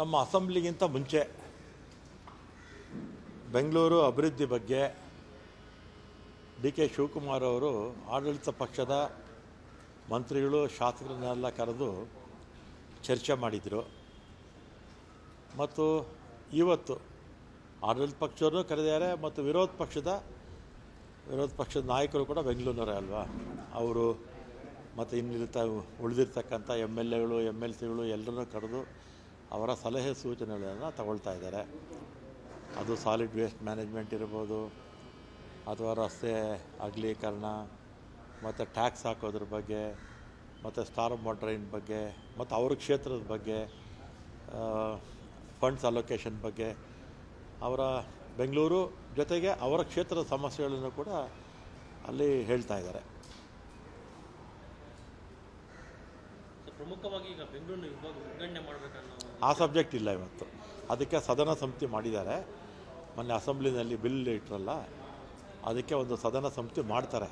ನಮ್ಮ ಅಸೆಂಬ್ಲಿಗಿಂತ ಮುಂಚೆ ಬೆಂಗಳೂರು ಅಭಿವೃದ್ಧಿ ಬಗ್ಗೆ ಡಿ ಕೆ ಶಿವಕುಮಾರ್ ಅವರು ಆಡಳಿತ ಪಕ್ಷದ ಮಂತ್ರಿಗಳು ಶಾಸಕರನ್ನೆಲ್ಲ ಕರೆದು ಚರ್ಚೆ ಮಾಡಿದರು ಮತ್ತು ಇವತ್ತು ಆಡಳಿತ ಪಕ್ಷದವರು ಕರೆದಿದ್ದಾರೆ ಮತ್ತು ವಿರೋಧ ಪಕ್ಷದ ವಿರೋಧ ಪಕ್ಷದ ನಾಯಕರು ಕೂಡ ಬೆಂಗಳೂರಿನವರೇ ಅಲ್ವಾ ಅವರು ಮತ್ತು ಇನ್ನಿರ್ತ ಉಳಿದಿರ್ತಕ್ಕಂಥ ಎಮ್ ಎಲ್ ಎಗಳು ಎಮ್ ಎಲ್ ಸಿಗಳು ಎಲ್ಲರನ್ನೂ ಕರೆದು ಅವರ ಸಲಹೆ ಸೂಚನೆಗಳನ್ನು ತಗೊಳ್ತಾ ಇದ್ದಾರೆ ಅದು ಸಾಲಿಡ್ ವೇಸ್ಟ್ ಮ್ಯಾನೇಜ್ಮೆಂಟ್ ಇರ್ಬೋದು ಅಥವಾ ರಸ್ತೆ ಅಗಲೀಕರಣ ಮತ್ತು ಟ್ಯಾಕ್ಸ್ ಹಾಕೋದ್ರ ಬಗ್ಗೆ ಮತ್ತು ಸ್ಟಾರ್ ಮೋಟ್ರೈನ್ ಬಗ್ಗೆ ಮತ್ತು ಅವ್ರ ಕ್ಷೇತ್ರದ ಬಗ್ಗೆ ಫಂಡ್ಸ್ ಅಲೋಕೇಶನ್ ಬಗ್ಗೆ ಅವರ ಬೆಂಗಳೂರು ಜೊತೆಗೆ ಅವರ ಕ್ಷೇತ್ರದ ಸಮಸ್ಯೆಗಳನ್ನು ಕೂಡ ಅಲ್ಲಿ ಹೇಳ್ತಾ ಇದ್ದಾರೆ ಪ್ರಮುಖವಾಗಿ ಈಗ ವಿಭಾಗ ಆ ಸಬ್ಜೆಕ್ಟ್ ಇಲ್ಲ ಇವತ್ತು ಅದಕ್ಕೆ ಸದನ ಸಮಿತಿ ಮಾಡಿದ್ದಾರೆ ಮೊನ್ನೆ ಅಸೆಂಬ್ಲಿನಲ್ಲಿ ಬಿಲ್ ಇಟ್ಟರಲ್ಲ ಅದಕ್ಕೆ ಒಂದು ಸದನ ಸಮಿತಿ ಮಾಡ್ತಾರೆ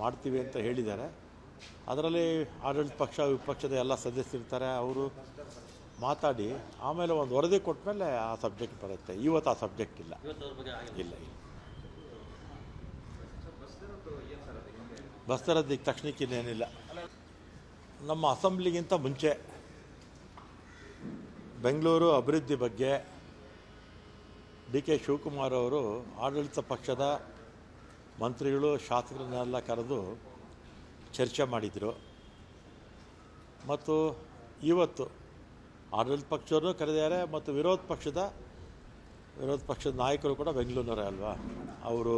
ಮಾಡ್ತೀವಿ ಅಂತ ಹೇಳಿದ್ದಾರೆ ಅದರಲ್ಲಿ ಆಡಳಿತ ಪಕ್ಷ ವಿಪಕ್ಷದ ಎಲ್ಲ ಸದಸ್ಯರಿರ್ತಾರೆ ಅವರು ಮಾತಾಡಿ ಆಮೇಲೆ ಒಂದು ವರದಿ ಕೊಟ್ಟ ಮೇಲೆ ಆ ಸಬ್ಜೆಕ್ಟ್ ಬರುತ್ತೆ ಇವತ್ತು ಆ ಸಬ್ಜೆಕ್ಟ್ ಇಲ್ಲ ಇಲ್ಲ ಇಲ್ಲ ಬಸ್ ತಕ್ಷಣಕ್ಕಿನ್ನೇನಿಲ್ಲ ತಕ್ಷಣಕ್ಕೆ ಇನ್ನೇನಿಲ್ಲ ನಮ್ಮ ಅಸೆಂಬ್ಲಿಗಿಂತ ಮುಂಚೆ ಬೆಂಗಳೂರು ಅಭಿವೃದ್ಧಿ ಬಗ್ಗೆ ಡಿ ಕೆ ಶಿವಕುಮಾರ್ ಅವರು ಆಡಳಿತ ಪಕ್ಷದ ಮಂತ್ರಿಗಳು ಶಾಸಕರನ್ನೆಲ್ಲ ಕರೆದು ಚರ್ಚೆ ಮಾಡಿದರು ಮತ್ತು ಇವತ್ತು ಆಡಳಿತ ಪಕ್ಷದವರು ಕರೆದಿದ್ದಾರೆ ಮತ್ತು ವಿರೋಧ ಪಕ್ಷದ ವಿರೋಧ ಪಕ್ಷದ ನಾಯಕರು ಕೂಡ ಬೆಂಗಳೂರಿನವರೇ ಅಲ್ವಾ ಅವರು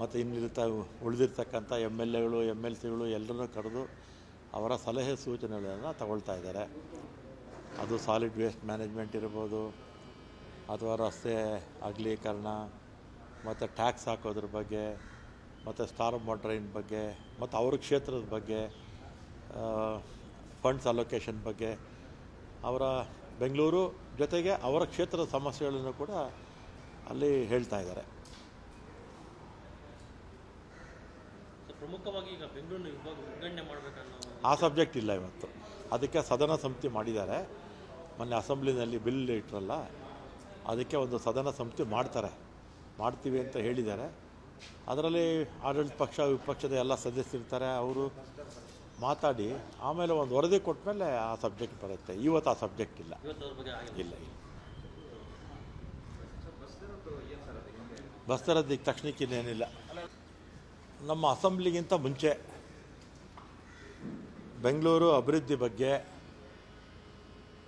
ಮತ್ತು ಇನ್ನಿರ್ತ ಉಳಿದಿರ್ತಕ್ಕಂಥ ಎಮ್ ಎಲ್ ಎಗಳು ಎಮ್ ಎಲ್ ಸಿಗಳು ಎಲ್ಲರನ್ನೂ ಕರೆದು ಅವರ ಸಲಹೆ ಸೂಚನೆಗಳನ್ನು ತಗೊಳ್ತಾ ಇದ್ದಾರೆ ಅದು ಸಾಲಿಡ್ ವೇಸ್ಟ್ ಮ್ಯಾನೇಜ್ಮೆಂಟ್ ಇರ್ಬೋದು ಅಥವಾ ರಸ್ತೆ ಅಗಲೀಕರಣ ಮತ್ತು ಟ್ಯಾಕ್ಸ್ ಹಾಕೋದ್ರ ಬಗ್ಗೆ ಮತ್ತು ಸ್ಟಾರ್ ಮೋಟ್ರೈನ್ ಬಗ್ಗೆ ಮತ್ತು ಅವ್ರ ಕ್ಷೇತ್ರದ ಬಗ್ಗೆ ಫಂಡ್ಸ್ ಅಲೋಕೇಶನ್ ಬಗ್ಗೆ ಅವರ ಬೆಂಗಳೂರು ಜೊತೆಗೆ ಅವರ ಕ್ಷೇತ್ರದ ಸಮಸ್ಯೆಗಳನ್ನು ಕೂಡ ಅಲ್ಲಿ ಹೇಳ್ತಾ ಇದ್ದಾರೆ ಪ್ರಮುಖವಾಗಿ ಈಗ ಬೆಂಗಳೂರಿನ ವಿಭಾಗ ಆ ಸಬ್ಜೆಕ್ಟ್ ಇಲ್ಲ ಇವತ್ತು ಅದಕ್ಕೆ ಸದನ ಸಮಿತಿ ಮಾಡಿದ್ದಾರೆ ಮೊನ್ನೆ ಅಸೆಂಬ್ಲಿನಲ್ಲಿ ಬಿಲ್ ಇಟ್ಟರಲ್ಲ ಅದಕ್ಕೆ ಒಂದು ಸದನ ಸಮಿತಿ ಮಾಡ್ತಾರೆ ಮಾಡ್ತೀವಿ ಅಂತ ಹೇಳಿದ್ದಾರೆ ಅದರಲ್ಲಿ ಆಡಳಿತ ಪಕ್ಷ ವಿಪಕ್ಷದ ಎಲ್ಲ ಸದಸ್ಯರಿರ್ತಾರೆ ಅವರು ಮಾತಾಡಿ ಆಮೇಲೆ ಒಂದು ವರದಿ ಕೊಟ್ಟ ಮೇಲೆ ಆ ಸಬ್ಜೆಕ್ಟ್ ಬರುತ್ತೆ ಇವತ್ತು ಆ ಸಬ್ಜೆಕ್ಟ್ ಇಲ್ಲ ಇಲ್ಲ ಇಲ್ಲ ಬಸ್ ತರದ್ದು ತಕ್ಷಣಕ್ಕೆ ಇನ್ನೇನಿಲ್ಲ ನಮ್ಮ ಅಸೆಂಬ್ಲಿಗಿಂತ ಮುಂಚೆ ಬೆಂಗಳೂರು ಅಭಿವೃದ್ಧಿ ಬಗ್ಗೆ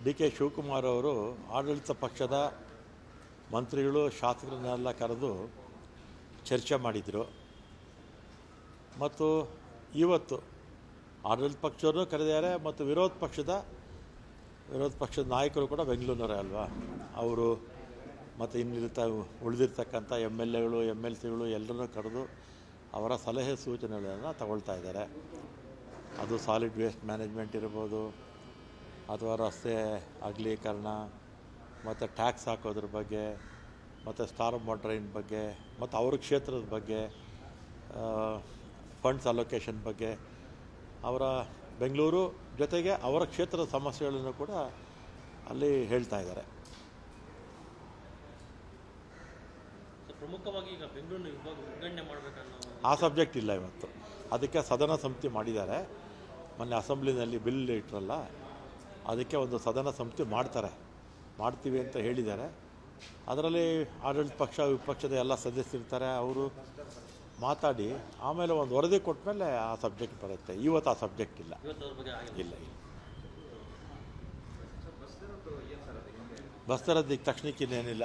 ಡಿ ಕೆ ಶಿವಕುಮಾರ್ ಅವರು ಆಡಳಿತ ಪಕ್ಷದ ಮಂತ್ರಿಗಳು ಶಾಸಕರನ್ನೆಲ್ಲ ಕರೆದು ಚರ್ಚೆ ಮಾಡಿದರು ಮತ್ತು ಇವತ್ತು ಆಡಳಿತ ಪಕ್ಷದವರು ಕರೆದಿದ್ದಾರೆ ಮತ್ತು ವಿರೋಧ ಪಕ್ಷದ ವಿರೋಧ ಪಕ್ಷದ ನಾಯಕರು ಕೂಡ ಬೆಂಗಳೂರಿನವರೇ ಅಲ್ವಾ ಅವರು ಮತ್ತು ಇನ್ನಿರ್ತ ಉಳಿದಿರ್ತಕ್ಕಂಥ ಎಮ್ ಎಲ್ ಎಗಳು ಎಮ್ ಎಲ್ ಸಿಗಳು ಎಲ್ಲರನ್ನೂ ಕರೆದು ಅವರ ಸಲಹೆ ಸೂಚನೆಗಳನ್ನು ತಗೊಳ್ತಾ ಇದ್ದಾರೆ ಅದು ಸಾಲಿಡ್ ವೇಸ್ಟ್ ಮ್ಯಾನೇಜ್ಮೆಂಟ್ ಇರ್ಬೋದು ಅಥವಾ ರಸ್ತೆ ಅಗಲೀಕರಣ ಮತ್ತು ಟ್ಯಾಕ್ಸ್ ಹಾಕೋದ್ರ ಬಗ್ಗೆ ಮತ್ತು ಸ್ಟಾರ್ ಮೋಟ್ರೈನ್ ಬಗ್ಗೆ ಮತ್ತು ಅವ್ರ ಕ್ಷೇತ್ರದ ಬಗ್ಗೆ ಫಂಡ್ಸ್ ಅಲೋಕೇಶನ್ ಬಗ್ಗೆ ಅವರ ಬೆಂಗಳೂರು ಜೊತೆಗೆ ಅವರ ಕ್ಷೇತ್ರದ ಸಮಸ್ಯೆಗಳನ್ನು ಕೂಡ ಅಲ್ಲಿ ಹೇಳ್ತಾ ಇದ್ದಾರೆ ಪ್ರಮುಖವಾಗಿ ಈಗ ಬೆಂಗಳೂರಿನ ವಿಭಾಗ ಉದ್ಘಾಟನೆ ಆ ಸಬ್ಜೆಕ್ಟ್ ಇಲ್ಲ ಇವತ್ತು ಅದಕ್ಕೆ ಸದನ ಸಮಿತಿ ಮಾಡಿದ್ದಾರೆ ಮೊನ್ನೆ ಅಸೆಂಬ್ಲಿನಲ್ಲಿ ಬಿಲ್ ಇಟ್ಟರಲ್ಲ ಅದಕ್ಕೆ ಒಂದು ಸದನ ಸಮಿತಿ ಮಾಡ್ತಾರೆ ಮಾಡ್ತೀವಿ ಅಂತ ಹೇಳಿದ್ದಾರೆ ಅದರಲ್ಲಿ ಆಡಳಿತ ಪಕ್ಷ ವಿಪಕ್ಷದ ಎಲ್ಲ ಸದಸ್ಯರಿರ್ತಾರೆ ಅವರು ಮಾತಾಡಿ ಆಮೇಲೆ ಒಂದು ವರದಿ ಕೊಟ್ಟ ಮೇಲೆ ಆ ಸಬ್ಜೆಕ್ಟ್ ಬರುತ್ತೆ ಇವತ್ತು ಆ ಸಬ್ಜೆಕ್ಟ್ ಇಲ್ಲ ಇಲ್ಲ ಬಸ್ ತರದ್ದು ತಕ್ಷಣಕ್ಕೆ ಇನ್ನೇನಿಲ್ಲ